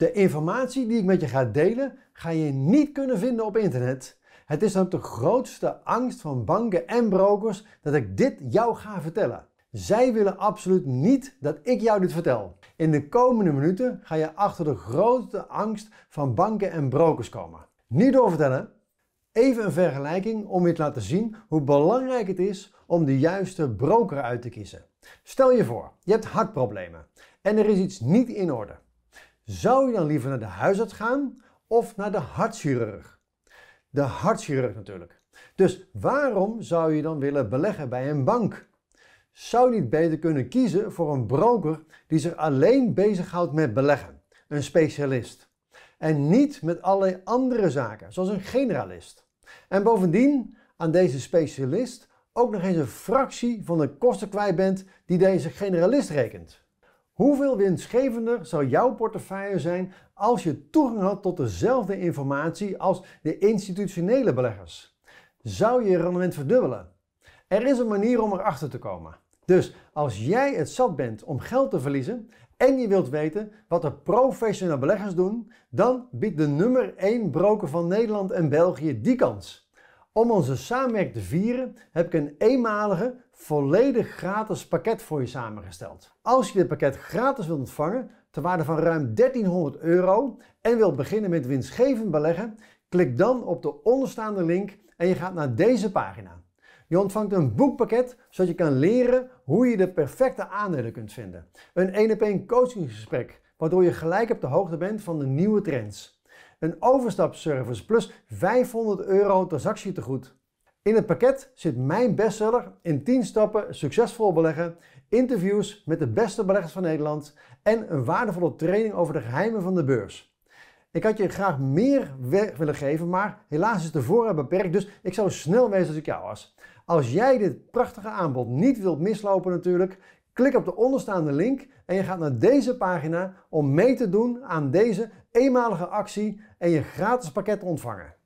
De informatie die ik met je ga delen, ga je niet kunnen vinden op internet. Het is dan de grootste angst van banken en brokers dat ik dit jou ga vertellen. Zij willen absoluut niet dat ik jou dit vertel. In de komende minuten ga je achter de grootste angst van banken en brokers komen. Niet doorvertellen. Even een vergelijking om je te laten zien hoe belangrijk het is om de juiste broker uit te kiezen. Stel je voor, je hebt hartproblemen en er is iets niet in orde. Zou je dan liever naar de huisarts gaan of naar de hartchirurg? De hartchirurg natuurlijk. Dus waarom zou je dan willen beleggen bij een bank? Zou je niet beter kunnen kiezen voor een broker die zich alleen bezighoudt met beleggen, een specialist, en niet met allerlei andere zaken, zoals een generalist? En bovendien aan deze specialist ook nog eens een fractie van de kosten kwijt bent die deze generalist rekent. Hoeveel winstgevender zou jouw portefeuille zijn als je toegang had tot dezelfde informatie als de institutionele beleggers? Zou je je rendement verdubbelen? Er is een manier om erachter te komen. Dus als jij het zat bent om geld te verliezen en je wilt weten wat de professionele beleggers doen, dan biedt de nummer 1 broker van Nederland en België die kans. Om onze samenwerking te vieren heb ik een eenmalige, volledig gratis pakket voor je samengesteld. Als je dit pakket gratis wilt ontvangen, ter waarde van ruim 1300 euro en wilt beginnen met winstgevend beleggen, klik dan op de onderstaande link en je gaat naar deze pagina. Je ontvangt een boekpakket zodat je kan leren hoe je de perfecte aandelen kunt vinden. Een 1 op 1 coachingsgesprek waardoor je gelijk op de hoogte bent van de nieuwe trends een overstapservice plus 500 euro transactietegoed. In het pakket zit mijn bestseller in 10 stappen succesvol beleggen, interviews met de beste beleggers van Nederland en een waardevolle training over de geheimen van de beurs. Ik had je graag meer willen geven, maar helaas is de voorraad beperkt, dus ik zou snel wezen als ik jou was. Als jij dit prachtige aanbod niet wilt mislopen natuurlijk, klik op de onderstaande link en je gaat naar deze pagina om mee te doen aan deze eenmalige actie en je gratis pakket ontvangen.